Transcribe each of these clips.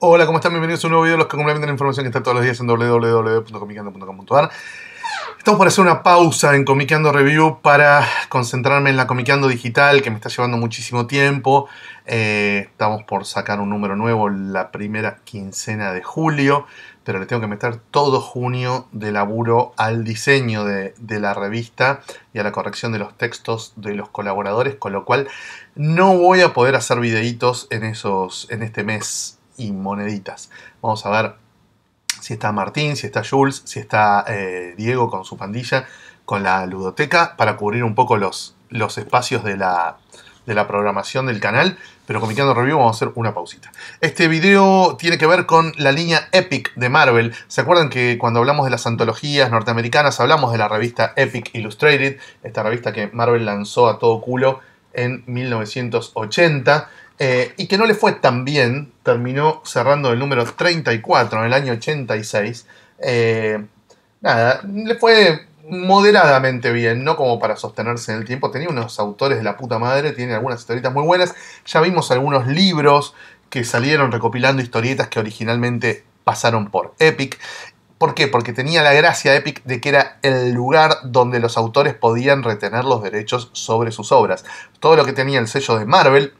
Hola, ¿cómo están? Bienvenidos a un nuevo video de los que complementan la información que está todos los días en www.comicando.com.ar Estamos por hacer una pausa en Comicando Review para concentrarme en la Comicando Digital, que me está llevando muchísimo tiempo. Eh, estamos por sacar un número nuevo la primera quincena de julio, pero le tengo que meter todo junio de laburo al diseño de, la revista y a la corrección de los textos de los colaboradores, con lo cual no voy a poder hacer videitos en, esos, en este mes y moneditas. Vamos a ver si está Martín, si está Jules, si está eh, Diego con su pandilla, con la ludoteca, para cubrir un poco los, los espacios de la, de la programación del canal, pero con mi review vamos a hacer una pausita. Este video tiene que ver con la línea Epic de Marvel. ¿Se acuerdan que cuando hablamos de las antologías norteamericanas hablamos de la revista Epic Illustrated, esta revista que Marvel lanzó a todo culo en 1980? Eh, y que no le fue tan bien, terminó cerrando el número 34 en el año 86. Eh, nada, le fue moderadamente bien, no como para sostenerse en el tiempo. Tenía unos autores de la puta madre, tiene algunas historietas muy buenas. Ya vimos algunos libros que salieron recopilando historietas que originalmente pasaron por Epic. ¿Por qué? Porque tenía la gracia Epic de que era el lugar donde los autores podían retener los derechos sobre sus obras. Todo lo que tenía el sello de Marvel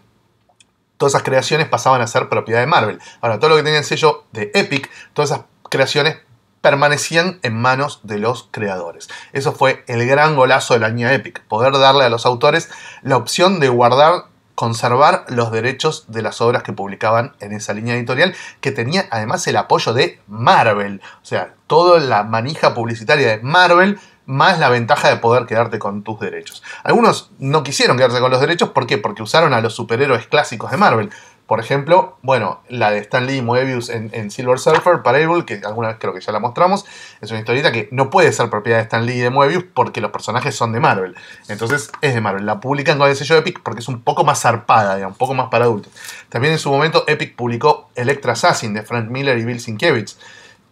todas esas creaciones pasaban a ser propiedad de Marvel. Ahora, todo lo que tenía el sello de Epic, todas esas creaciones permanecían en manos de los creadores. Eso fue el gran golazo de la línea Epic, poder darle a los autores la opción de guardar, conservar los derechos de las obras que publicaban en esa línea editorial, que tenía además el apoyo de Marvel. O sea, toda la manija publicitaria de Marvel más la ventaja de poder quedarte con tus derechos. Algunos no quisieron quedarse con los derechos, ¿por qué? Porque usaron a los superhéroes clásicos de Marvel. Por ejemplo, bueno, la de Stan Lee y Moebius en, Silver Surfer, Parable, que alguna vez creo que ya la mostramos, es una historieta que no puede ser propiedad de Stan Lee y de Moebius porque los personajes son de Marvel. Entonces es de Marvel. La publican con el sello Epic porque es un poco más zarpada, y un poco más para adultos. También en su momento Epic publicó Electra Assassin de Frank Miller y Bill Sienkiewicz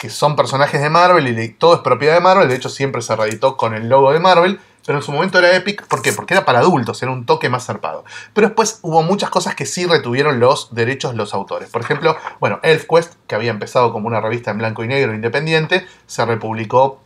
que son personajes de Marvel y todo es propiedad de Marvel, de hecho siempre se reeditó con el logo de Marvel, pero en su momento era Epic, ¿por qué? Porque era para adultos, era un toque más zarpado. Pero después hubo muchas cosas que sí retuvieron los derechos los autores. Por ejemplo, bueno, ElfQuest, que había empezado como una revista en blanco y negro independiente, se republicó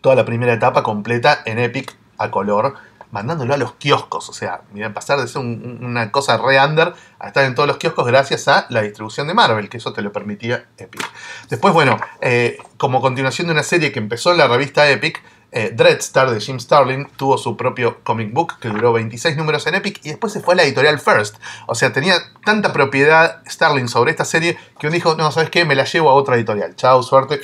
toda la primera etapa completa en Epic a color mandándolo a los kioscos. O sea, mira, pasar de ser una cosa re under a estar en todos los kioscos gracias a la distribución de Marvel, que eso te lo permitía Epic. Después, bueno, eh, como continuación de una serie que empezó en la revista Epic, eh, Star de Jim Starlin tuvo su propio comic book que duró 26 números en Epic y después se fue a la editorial First. O sea, tenía tanta propiedad Starlin sobre esta serie que uno dijo, no, ¿sabes qué? Me la llevo a otra editorial. Chao, suerte.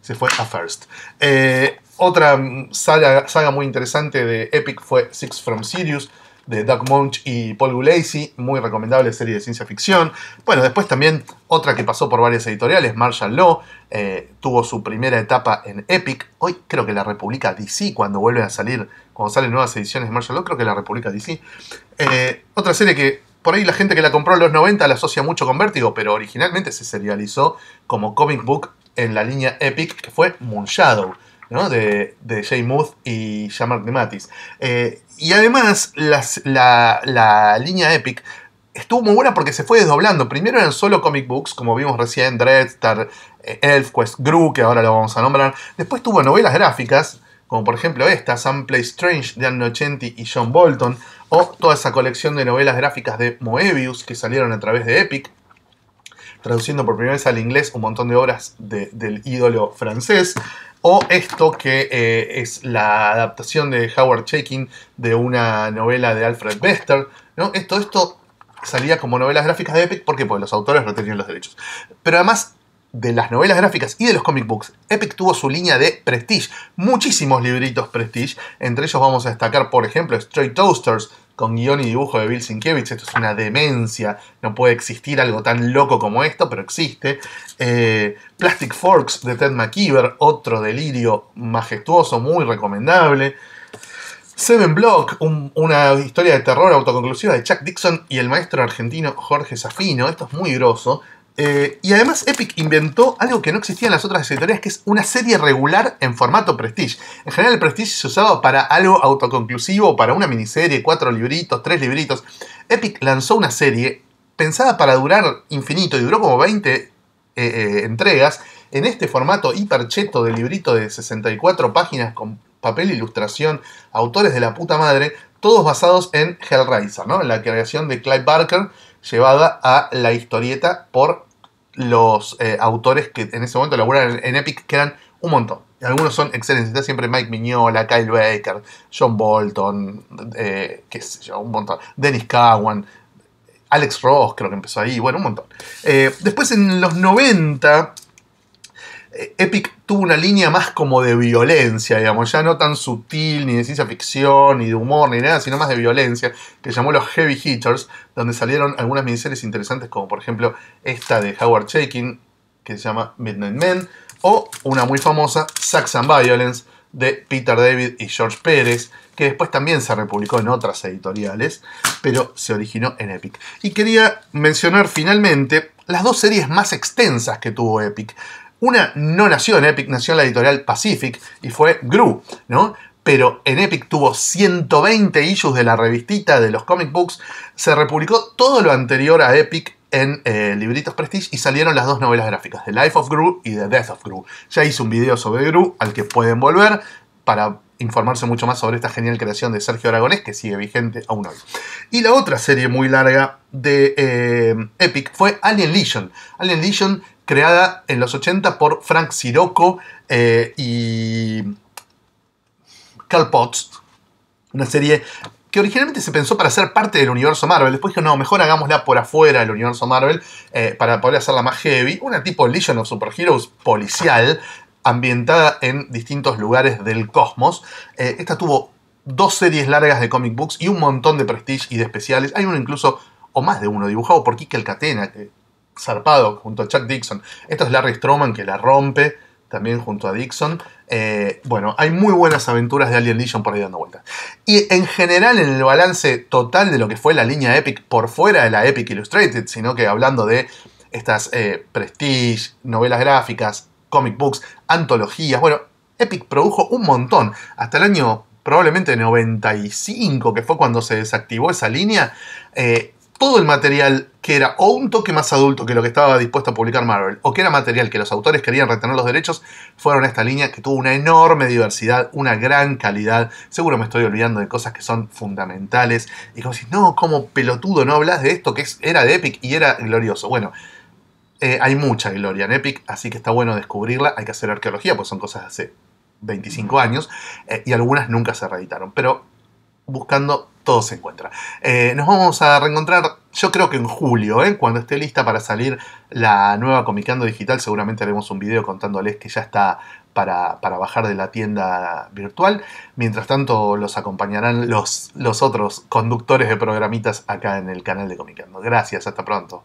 Se fue a First. Eh, otra mm, saga, muy interesante de Epic fue Six from Sirius, de Doug Munch y Paul Gulacy, muy recomendable serie de ciencia ficción. Bueno, después también otra que pasó por varias editoriales, Marshall Law, eh, tuvo su primera etapa en Epic. Hoy creo que la República DC, cuando vuelven a salir, cuando salen nuevas ediciones de Marshall Law, creo que la República DC. Eh, otra serie que por ahí la gente que la compró en los 90 la asocia mucho con Vértigo, pero originalmente se serializó como comic book en la línea Epic, que fue Moon Shadow de, de Jay Muth y Jamar de Matis. Eh, y además, la, línea Epic estuvo muy buena porque se fue desdoblando. Primero eran solo comic books, como vimos recién, Dreadstar, eh, Elfquest Quest, Gru, que ahora lo vamos a nombrar. Después tuvo novelas gráficas, como por ejemplo esta, Someplace Strange, de Anno y John Bolton, o toda esa colección de novelas gráficas de Moebius que salieron a través de Epic traduciendo por primera vez al inglés un montón de obras del ídolo francés, o esto que eh, es la adaptación de Howard Chaykin de una novela de Alfred Bester. ¿no? Esto, esto salía como novelas gráficas de Epic, Porque los autores retenían los derechos. Pero además de las novelas gráficas y de los comic books, Epic tuvo su línea de Prestige, muchísimos libritos Prestige, entre ellos vamos a destacar, por ejemplo, Straight Toasters, con guión y dibujo de Bill Sienkiewicz, esto es una demencia, no puede existir algo tan loco como esto, pero existe. Eh, Plastic Forks de Ted McKeever, otro delirio majestuoso, muy recomendable. Seven Block, una historia de terror autoconclusiva de Chuck Dixon y el maestro argentino Jorge Safino. Esto es muy grosso. Eh, y además Epic inventó algo que no existía en las otras editoriales, que es una serie regular en formato Prestige. En general el Prestige se usaba para algo autoconclusivo, para una miniserie, cuatro libritos, tres libritos. Epic lanzó una serie pensada para durar infinito y duró como 20 eh, eh, entregas en este formato hipercheto de librito de 64 páginas con papel, e ilustración, autores de la puta madre, todos basados en Hellraiser, en la creación de Clive Barker llevada a la historieta por los eh, autores que en ese momento laburaron en Epic, que eran un montón. Algunos son excelentes, siempre Mike Mignola, Kyle Baker, John Bolton, eh, qué sé yo, un montón. Dennis Cowan, Alex Ross creo que empezó ahí, bueno, un montón. Eh, después en los 90 Epic tuvo una línea más como de violencia, digamos, ya no tan sutil, ni de ciencia ficción, ni de humor, ni nada, sino más de violencia, que llamó los Heavy Hitters, donde salieron algunas miniseries interesantes, como por ejemplo esta de Howard Shaking, que se llama Midnight Men, o una muy famosa, saxon and Violence, de Peter David y George Pérez, que después también se republicó en otras editoriales, pero se originó en Epic. Y quería mencionar finalmente las dos series más extensas que tuvo Epic. Una no nació en Epic, nació en la editorial Pacific y fue Gru, ¿no? Pero en Epic tuvo 120 issues de la revistita, de los comic books. Se republicó todo lo anterior a Epic en eh, Libritos Prestige y salieron las dos novelas gráficas, The Life of Gru y The Death of Gru. Ya hice un video sobre Gru al que pueden volver para informarse mucho más sobre esta genial creación de Sergio Aragonés que sigue vigente aún hoy. Y la otra serie muy larga de eh, Epic fue Alien Legion. Alien Legion creada en los 80 por Frank Sirocco eh, y Carl Potts. Una serie que originalmente se pensó para ser parte del universo Marvel. Después dijo, no, mejor hagámosla por afuera del universo Marvel eh, para poder hacerla más heavy. Una tipo Legion of Superheroes policial ambientada en distintos lugares del cosmos. esta tuvo dos series largas de comic books y un montón de prestige y de especiales. Hay uno incluso, o más de uno, dibujado por Kike Alcatena, eh, zarpado junto a Chuck Dixon. Esto es Larry Stroman que la rompe también junto a Dixon. Eh, bueno, hay muy buenas aventuras de Alien Legion por ahí dando vueltas. Y en general, en el balance total de lo que fue la línea Epic, por fuera de la Epic Illustrated, sino que hablando de estas eh, prestige, novelas gráficas, comic books, antologías, bueno, Epic produjo un montón. Hasta el año probablemente 95, que fue cuando se desactivó esa línea, eh, todo el material que era o un toque más adulto que lo que estaba dispuesto a publicar Marvel, o que era material que los autores querían retener los derechos, fueron a esta línea que tuvo una enorme diversidad, una gran calidad. Seguro me estoy olvidando de cosas que son fundamentales. Y como si, no, como pelotudo, no hablas de esto que era de Epic y era glorioso. Bueno, eh, hay mucha gloria en Epic, así que está bueno descubrirla. Hay que hacer arqueología, pues son cosas así. 25 años, eh, y algunas nunca se reeditaron, pero buscando todo se encuentra. Eh, nos vamos a reencontrar, yo creo que en julio, ¿eh? cuando esté lista para salir la nueva Comicando Digital, seguramente haremos un video contándoles que ya está para, para bajar de la tienda virtual. Mientras tanto, los acompañarán los, los otros conductores de programitas acá en el canal de Comicando. Gracias, hasta pronto.